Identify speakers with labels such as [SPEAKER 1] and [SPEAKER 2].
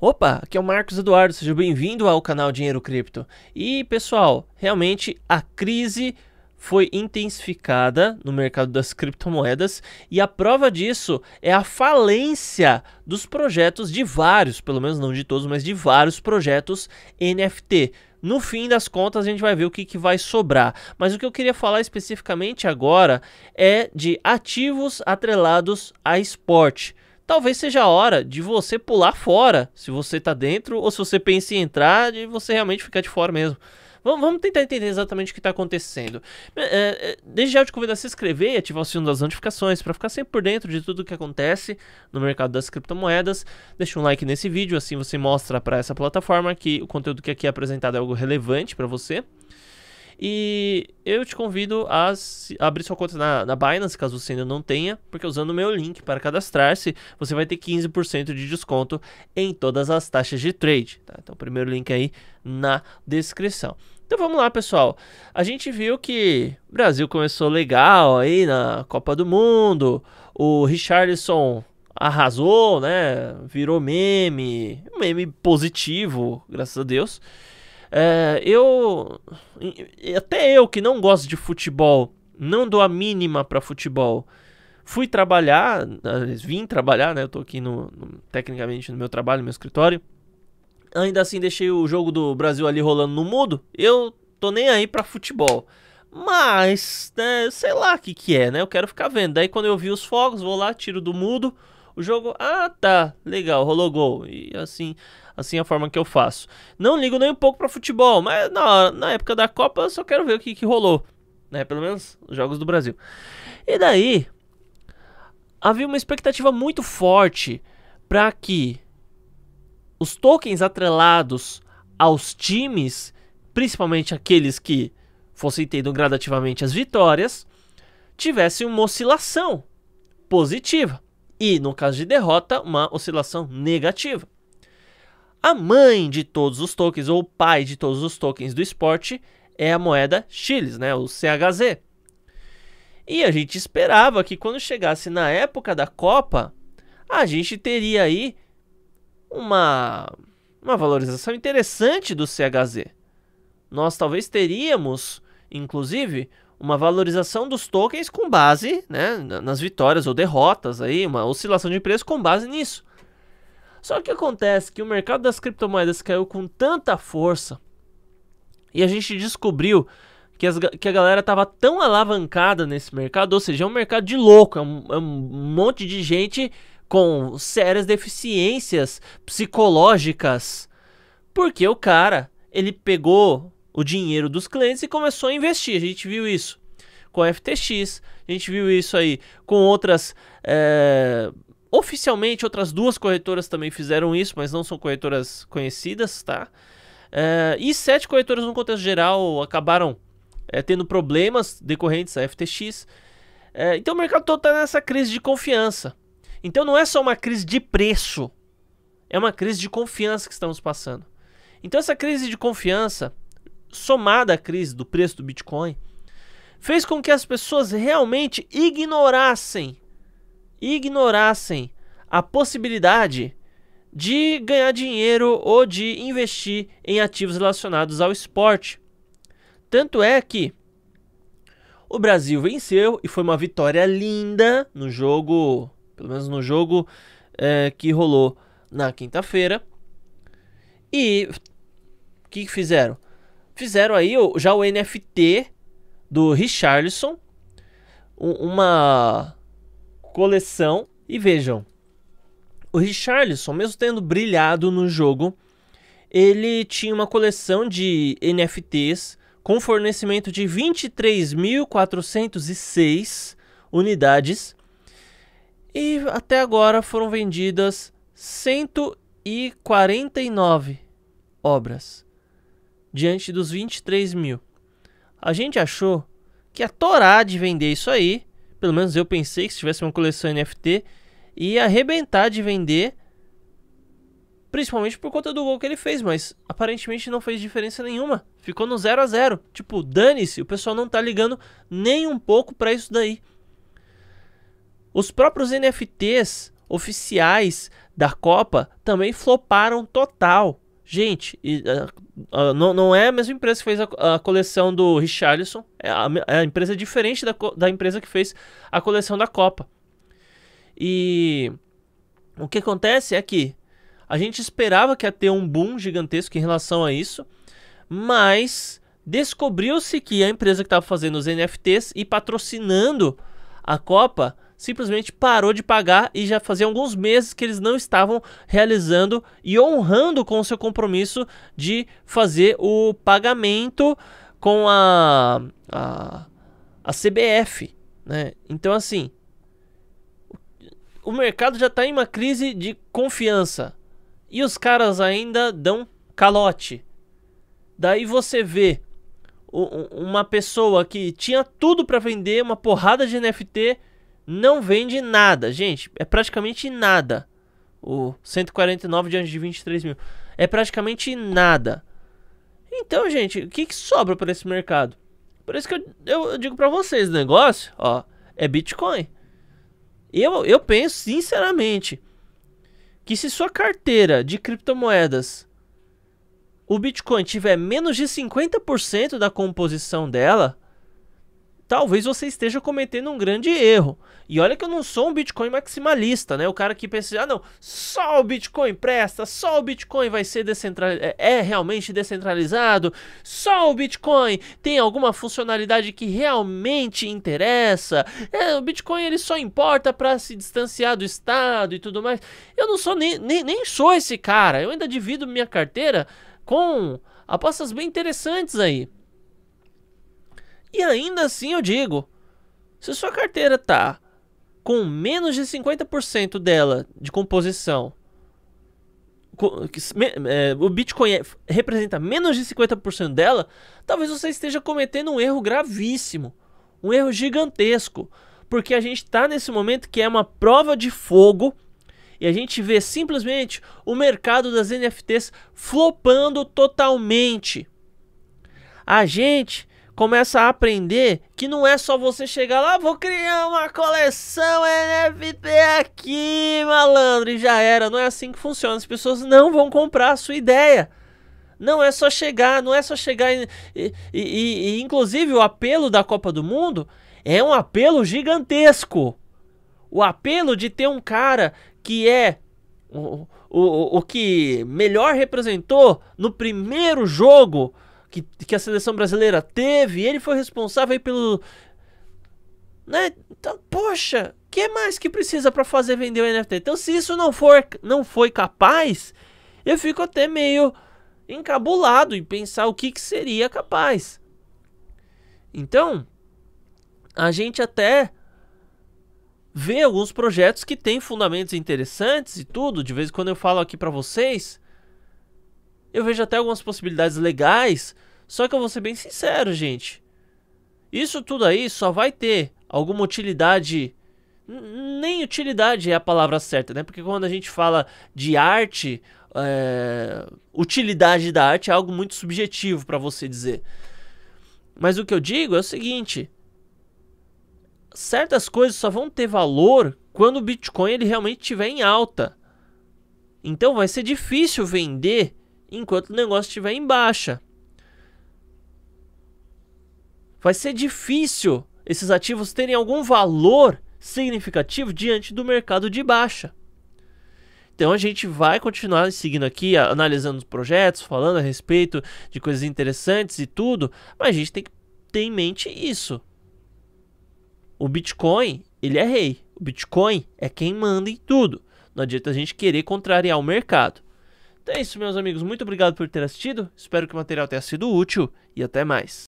[SPEAKER 1] Opa, aqui é o Marcos Eduardo, seja bem-vindo ao canal Dinheiro Cripto. E pessoal, realmente a crise foi intensificada no mercado das criptomoedas e a prova disso é a falência dos projetos de vários, pelo menos não de todos, mas de vários projetos NFT. No fim das contas, a gente vai ver o que, que vai sobrar. Mas o que eu queria falar especificamente agora é de ativos atrelados a esporte talvez seja a hora de você pular fora, se você tá dentro, ou se você pensa em entrar, de você realmente ficar de fora mesmo. Vamos, tentar entender exatamente o que está acontecendo. É, é, é, desde já eu te convido a se inscrever e ativar o sino das notificações para ficar sempre por dentro de tudo o que acontece no mercado das criptomoedas. Deixa um like nesse vídeo, assim você mostra para essa plataforma que o conteúdo que aqui é apresentado é algo relevante para você. E eu te convido a abrir sua conta na, na Binance, caso você ainda não tenha, porque usando o meu link para cadastrar-se, você vai ter 15% de desconto em todas as taxas de trade. Tá? Então, o primeiro link aí na descrição. Então vamos lá, pessoal. A gente viu que o Brasil começou legal aí na Copa do Mundo. O Richarlison arrasou, né? Virou meme, meme positivo, graças a Deus. É, eu. Até eu que não gosto de futebol, não dou a mínima para futebol. Fui trabalhar, vim trabalhar, né? Eu tô aqui no, no, tecnicamente no meu trabalho, no meu escritório. Ainda assim deixei o jogo do Brasil ali rolando no mudo. Eu tô nem aí para futebol. Mas, né, sei lá o que que é, né? Eu quero ficar vendo. Daí quando eu vi os fogos, vou lá, tiro do mudo o jogo, ah tá, legal, rolou gol. E assim, assim é a forma que eu faço. Não ligo nem um pouco para futebol, mas na, na época da Copa eu só quero ver o que, que rolou. Né? Pelo menos os jogos do Brasil. E daí, havia uma expectativa muito forte para que os tokens atrelados aos times, principalmente aqueles que fossem tendo gradativamente as vitórias, tivessem uma oscilação positiva e, no caso de derrota, uma oscilação negativa. A mãe de todos os tokens, ou o pai de todos os tokens do esporte, é a moeda Chiles, né, o CHZ. E a gente esperava que quando chegasse na época da Copa, a gente teria aí uma, uma valorização interessante do CHZ. Nós talvez teríamos, inclusive, uma valorização dos tokens com base né, nas vitórias ou derrotas, aí, uma oscilação de preço com base nisso. Só que acontece que o mercado das criptomoedas caiu com tanta força e a gente descobriu que, as, que a galera estava tão alavancada nesse mercado, ou seja, é um mercado de louco, é um, é um monte de gente com sérias deficiências psicológicas, porque o cara ele pegou o dinheiro dos clientes e começou a investir. A gente viu isso com a FTX, a gente viu isso aí com outras. É... Oficialmente, outras duas corretoras também fizeram isso, mas não são corretoras conhecidas, tá? É... E sete corretoras, no contexto geral, acabaram é, tendo problemas decorrentes da FTX. então, o mercado todo está nessa crise de confiança. Então, não é só uma crise de preço, é uma crise de confiança que estamos passando. Então, essa crise de confiança somada à crise do preço do Bitcoin, fez com que as pessoas realmente ignorassem ignorassem a possibilidade de ganhar dinheiro ou de investir em ativos relacionados ao esporte. Tanto é que o Brasil venceu e foi uma vitória linda no jogo, pelo menos no jogo é, que rolou na quinta-feira. E o que fizeram? Fizeram aí já o NFT do Richarlison, uma coleção. E vejam, o Richarlison, mesmo tendo brilhado no jogo, ele tinha uma coleção de NFTs com fornecimento de 23.406 unidades e até agora foram vendidas 149 obras diante dos 23 mil. A gente achou que a Torá de vender isso aí, pelo menos eu pensei que se tivesse uma coleção NFT, ia arrebentar de vender, principalmente por conta do gol que ele fez, mas aparentemente não fez diferença nenhuma. Ficou no 0 a 0 Tipo, dane-se, o pessoal não tá ligando nem um pouco para isso daí. Os próprios NFTs oficiais da Copa também floparam total. Gente, e, uh, uh, não, não é a mesma empresa que fez a, a coleção do Richarlison. É a, é a empresa diferente da, da empresa que fez a coleção da Copa. E o que acontece é que a gente esperava que ia ter um boom gigantesco em relação a isso, mas descobriu-se que a empresa que estava fazendo os NFTs e patrocinando a Copa simplesmente parou de pagar e já fazia alguns meses que eles não estavam realizando e honrando com o seu compromisso de fazer o pagamento com a, a, a CBF. Né? Então, assim, o mercado já está em uma crise de confiança e os caras ainda dão calote. Daí você vê uma pessoa que tinha tudo para vender, uma porrada de NFT, não vende nada, gente. É praticamente nada. O 149 diante de 23 mil. É praticamente nada. Então, gente, o que, que sobra para esse mercado? Por isso que eu, eu, eu digo para vocês, o negócio, ó, é Bitcoin. Eu, eu penso, sinceramente, que se sua carteira de criptomoedas, o Bitcoin tiver menos de 50% da composição dela, talvez você esteja cometendo um grande erro. E olha que eu não sou um Bitcoin maximalista, né? O cara que pensa, ah, não, só o Bitcoin presta, só o Bitcoin vai ser descentralizado, é, é realmente descentralizado, só o Bitcoin tem alguma funcionalidade que realmente interessa. É, o Bitcoin ele só importa para se distanciar do Estado e tudo mais. Eu não sou nem, nem, nem sou esse cara. Eu ainda divido minha carteira com apostas bem interessantes aí. E ainda assim eu digo, se sua carteira tá com menos de 50% dela de composição, é, o Bitcoin é, representa menos de 50% dela, talvez você esteja cometendo um erro gravíssimo, um erro gigantesco, porque a gente está nesse momento que é uma prova de fogo e a gente vê simplesmente o mercado das NFTs flopando totalmente. A gente começa a aprender que não é só você chegar lá, ah, vou criar uma coleção NFT aqui, malandro, e já era. Não é assim que funciona. As pessoas não vão comprar a sua ideia. Não é só chegar, não é só chegar. E, e, e, e inclusive o apelo da Copa do Mundo é um apelo gigantesco. O apelo de ter um cara que é o, o, o que melhor representou no primeiro jogo que, que a seleção brasileira teve, ele foi responsável pelo. Né? Então, poxa, o que mais que precisa para fazer vender o NFT? Então, se isso não for não foi capaz, eu fico até meio encabulado em pensar o que, que seria capaz. Então, a gente até vê alguns projetos que têm fundamentos interessantes e tudo. De vez em quando eu falo aqui para vocês eu vejo até algumas possibilidades legais, só que eu vou ser bem sincero, gente. Isso tudo aí só vai ter alguma utilidade. Nem utilidade é a palavra certa, né? Porque quando a gente fala de arte, é... utilidade da arte é algo muito subjetivo para você dizer. Mas o que eu digo é o seguinte: certas coisas só vão ter valor quando o Bitcoin ele realmente estiver em alta. Então vai ser difícil vender enquanto o negócio estiver em baixa. Vai ser difícil esses ativos terem algum valor significativo diante do mercado de baixa. Então a gente vai continuar seguindo aqui, analisando os projetos, falando a respeito de coisas interessantes e tudo, mas a gente tem que ter em mente isso. O Bitcoin, ele é rei. O Bitcoin é quem manda em tudo. Não adianta a gente querer contrariar o mercado. Então é isso, meus amigos. Muito obrigado por ter assistido. Espero que o material tenha sido útil e até mais.